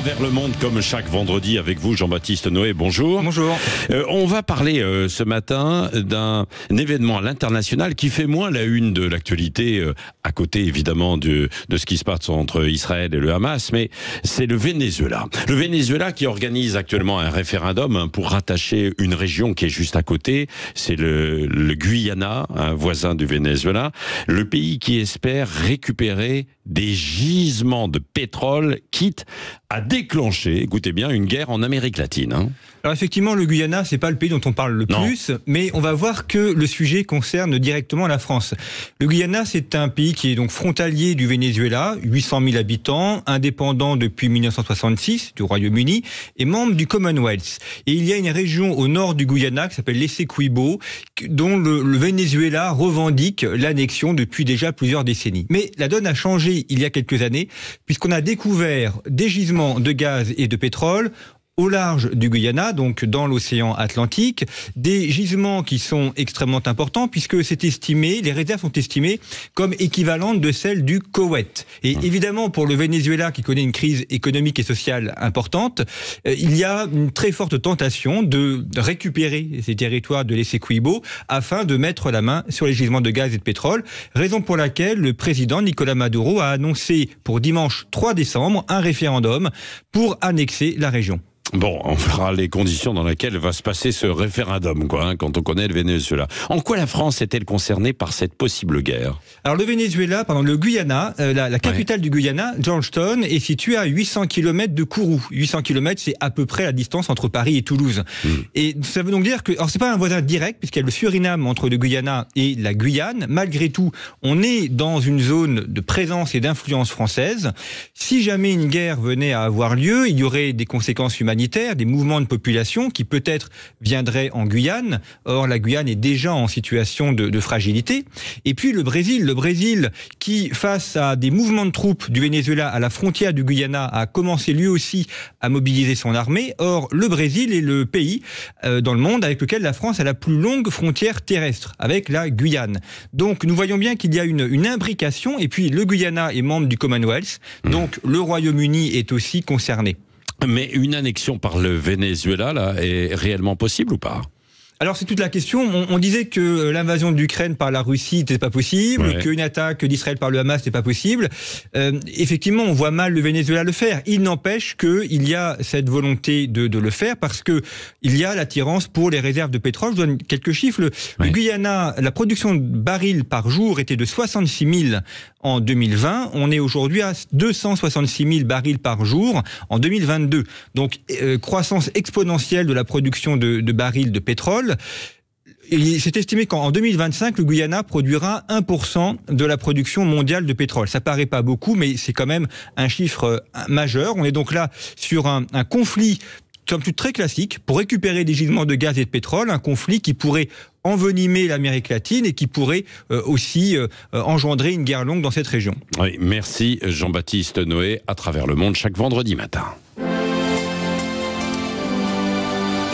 vers le monde comme chaque vendredi avec vous Jean-Baptiste Noé. Bonjour. Bonjour. Euh, on va parler euh, ce matin d'un événement à l'international qui fait moins la une de l'actualité euh, à côté évidemment de, de ce qui se passe entre Israël et le Hamas, mais c'est le Venezuela. Le Venezuela qui organise actuellement un référendum hein, pour rattacher une région qui est juste à côté, c'est le, Guyana, un voisin du Venezuela, le pays qui espère récupérer des gisements de pétrole, quitte à Déclencher, écoutez bien, une guerre en Amérique latine. Hein. Alors effectivement, le Guyana, c'est pas le pays dont on parle le plus, mais on va voir que le sujet concerne directement la France. Le Guyana, c'est un pays qui est donc frontalier du Venezuela, 800 000 habitants, indépendant depuis 1966 du Royaume-Uni et membre du Commonwealth. Et il y a une région au nord du Guyana qui s'appelle l'Essequibo, dont le Venezuela revendique l'annexion depuis déjà plusieurs décennies. Mais la donne a changé il y a quelques années, puisqu'on a découvert des gisements de gaz et de pétrole au large du Guyana, donc dans l'océan Atlantique, des gisements qui sont extrêmement importants puisque c'est estimé, les réserves sont estimées comme équivalentes de celles du Koweït. Et hum. évidemment, pour le Venezuela qui connaît une crise économique et sociale importante, euh, il y a une très forte tentation de récupérer ces territoires de l'Essequibo afin de mettre la main sur les gisements de gaz et de pétrole, raison pour laquelle le président Nicolas Maduro a annoncé pour dimanche 3 décembre un référendum pour annexer la région. Bon, on verra les conditions dans lesquelles va se passer ce référendum, quoi, hein, quand on connaît le Venezuela. En quoi la France est-elle concernée par cette possible guerre Alors le Venezuela, pendant le Guyana, euh, la, capitale du Guyana, Georgetown, est située à 800 km de Kourou. 800 km, c'est à peu près la distance entre Paris et Toulouse. Hmm. Et ça veut donc dire que, alors c'est pas un voisin direct, puisqu'il y a le Suriname entre le Guyana et la Guyane. Malgré tout, on est dans une zone de présence et d'influence française. Si jamais une guerre venait à avoir lieu, il y aurait des conséquences humanitaires des mouvements de population qui peut-être viendraient en Guyane. Or, la Guyane est déjà en situation de, fragilité. Et puis le Brésil, le Brésil qui, face à des mouvements de troupes du Venezuela à la frontière du Guyana, a commencé lui aussi à mobiliser son armée. Or, le Brésil est le pays euh, dans le monde avec lequel la France a la plus longue frontière terrestre, avec la Guyane. Donc, nous voyons bien qu'il y a une, imbrication. Et puis, le Guyana est membre du Commonwealth. Donc, le Royaume-Uni est aussi concerné. Mais une annexion par le Venezuela là, est réellement possible ou pas alors c'est toute la question. On, disait que euh, l'invasion de l'Ukraine par la Russie n'était pas possible, qu'une attaque d'Israël par le Hamas n'était pas possible. Euh, effectivement, on voit mal le Venezuela le faire. Il n'empêche qu'il y a cette volonté de, de, le faire parce que il y a l'attirance pour les réserves de pétrole. Je donne quelques chiffres. Le, Guyana, la production de barils par jour était de 66 000 en 2020. On est aujourd'hui à 266 000 barils par jour en 2022. Donc euh, croissance exponentielle de la production de, de barils de pétrole. Il C'est estimé qu'en 2025, le Guyana produira 1% de la production mondiale de pétrole. Ça paraît pas beaucoup, mais c'est quand même un chiffre euh, majeur. On est donc là sur un, conflit très classique, pour récupérer des gisements de gaz et de pétrole, un conflit qui pourrait envenimer l'Amérique latine et qui pourrait euh, aussi euh, engendrer une guerre longue dans cette région. merci Jean-Baptiste Noé, à travers le monde chaque vendredi matin.